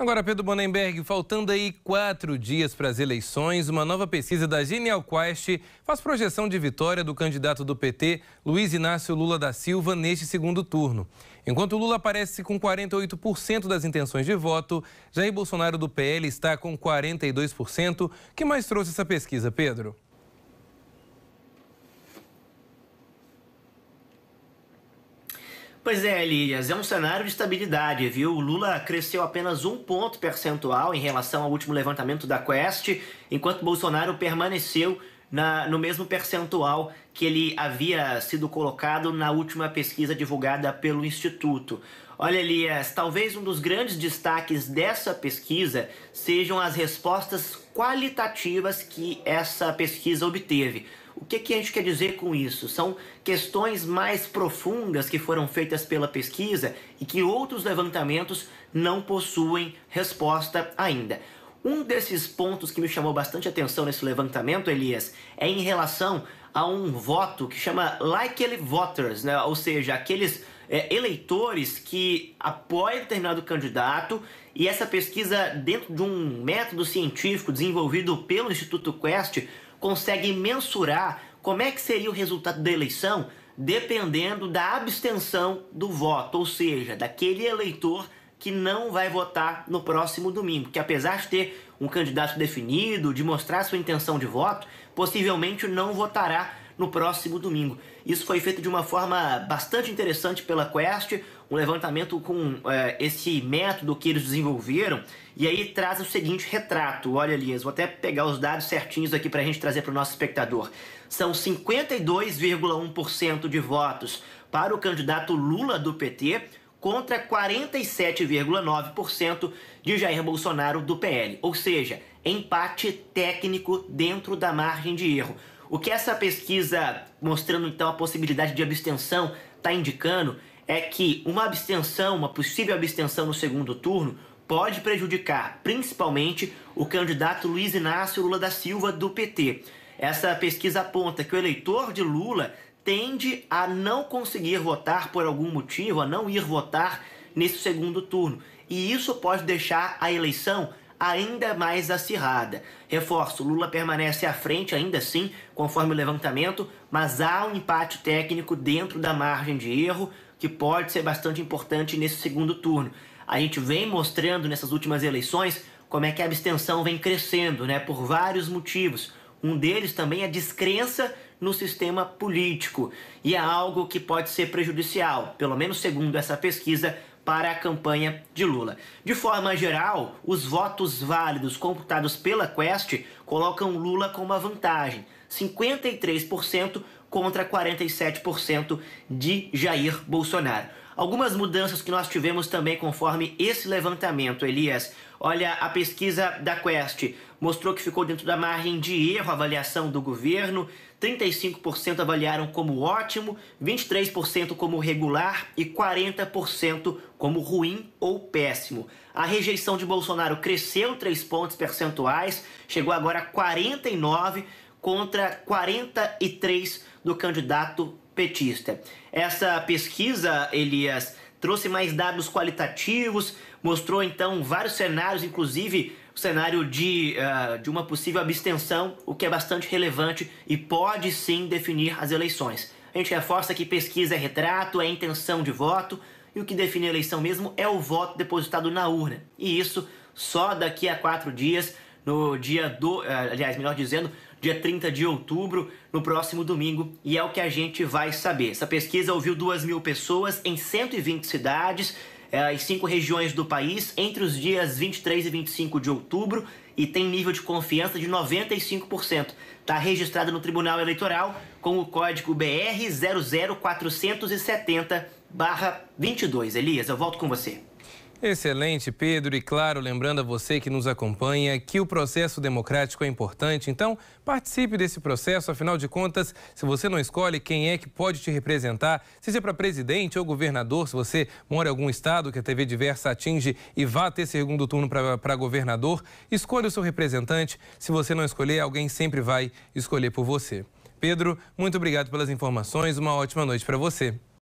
Agora, Pedro Bonenberg, faltando aí quatro dias para as eleições, uma nova pesquisa da Genial Quest faz projeção de vitória do candidato do PT, Luiz Inácio Lula da Silva, neste segundo turno. Enquanto Lula aparece com 48% das intenções de voto, Jair Bolsonaro do PL está com 42%. O que mais trouxe essa pesquisa, Pedro? Pois é, Elias, é um cenário de estabilidade, viu? O Lula cresceu apenas um ponto percentual em relação ao último levantamento da Quest, enquanto Bolsonaro permaneceu na, no mesmo percentual que ele havia sido colocado na última pesquisa divulgada pelo Instituto. Olha, Elias, talvez um dos grandes destaques dessa pesquisa sejam as respostas qualitativas que essa pesquisa obteve. O que, que a gente quer dizer com isso? São questões mais profundas que foram feitas pela pesquisa e que outros levantamentos não possuem resposta ainda. Um desses pontos que me chamou bastante atenção nesse levantamento, Elias, é em relação a um voto que chama likely voters, né? ou seja, aqueles é, eleitores que apoiam determinado candidato. E essa pesquisa, dentro de um método científico desenvolvido pelo Instituto Quest, consegue mensurar como é que seria o resultado da eleição dependendo da abstenção do voto, ou seja, daquele eleitor que não vai votar no próximo domingo, que apesar de ter um candidato definido, de mostrar sua intenção de voto, possivelmente não votará no próximo domingo. Isso foi feito de uma forma bastante interessante pela Quest, um levantamento com é, esse método que eles desenvolveram, e aí traz o seguinte retrato. Olha, Elias, vou até pegar os dados certinhos aqui para a gente trazer para o nosso espectador. São 52,1% de votos para o candidato Lula do PT, contra 47,9% de Jair Bolsonaro do PL. Ou seja, empate técnico dentro da margem de erro. O que essa pesquisa, mostrando então a possibilidade de abstenção, está indicando é que uma abstenção, uma possível abstenção no segundo turno, pode prejudicar principalmente o candidato Luiz Inácio Lula da Silva do PT. Essa pesquisa aponta que o eleitor de Lula tende a não conseguir votar por algum motivo, a não ir votar nesse segundo turno. E isso pode deixar a eleição ainda mais acirrada. Reforço, Lula permanece à frente ainda assim, conforme o levantamento, mas há um empate técnico dentro da margem de erro que pode ser bastante importante nesse segundo turno. A gente vem mostrando nessas últimas eleições como é que a abstenção vem crescendo, né, por vários motivos. Um deles também é a descrença no sistema político, e é algo que pode ser prejudicial, pelo menos segundo essa pesquisa para a campanha de Lula. De forma geral, os votos válidos computados pela Quest colocam Lula com uma vantagem, 53% contra 47% de Jair Bolsonaro. Algumas mudanças que nós tivemos também conforme esse levantamento, Elias. Olha, a pesquisa da Quest mostrou que ficou dentro da margem de erro a avaliação do governo. 35% avaliaram como ótimo, 23% como regular e 40% como ruim ou péssimo. A rejeição de Bolsonaro cresceu 3 pontos percentuais, chegou agora a 49 contra 43 do candidato petista. Essa pesquisa, Elias, trouxe mais dados qualitativos, mostrou então vários cenários, inclusive o cenário de, uh, de uma possível abstenção, o que é bastante relevante e pode sim definir as eleições. A gente reforça que pesquisa é retrato, é intenção de voto, e o que define a eleição mesmo é o voto depositado na urna. E isso só daqui a quatro dias, no dia do. Uh, aliás, melhor dizendo, dia 30 de outubro, no próximo domingo, e é o que a gente vai saber. Essa pesquisa ouviu 2 mil pessoas em 120 cidades é, em cinco regiões do país entre os dias 23 e 25 de outubro e tem nível de confiança de 95%. Está registrada no Tribunal Eleitoral com o código BR 00470-22. Elias, eu volto com você. Excelente, Pedro. E claro, lembrando a você que nos acompanha que o processo democrático é importante. Então, participe desse processo. Afinal de contas, se você não escolhe quem é que pode te representar, seja para presidente ou governador, se você mora em algum estado que a TV Diversa atinge e vá ter segundo turno para governador, escolha o seu representante. Se você não escolher, alguém sempre vai escolher por você. Pedro, muito obrigado pelas informações. Uma ótima noite para você.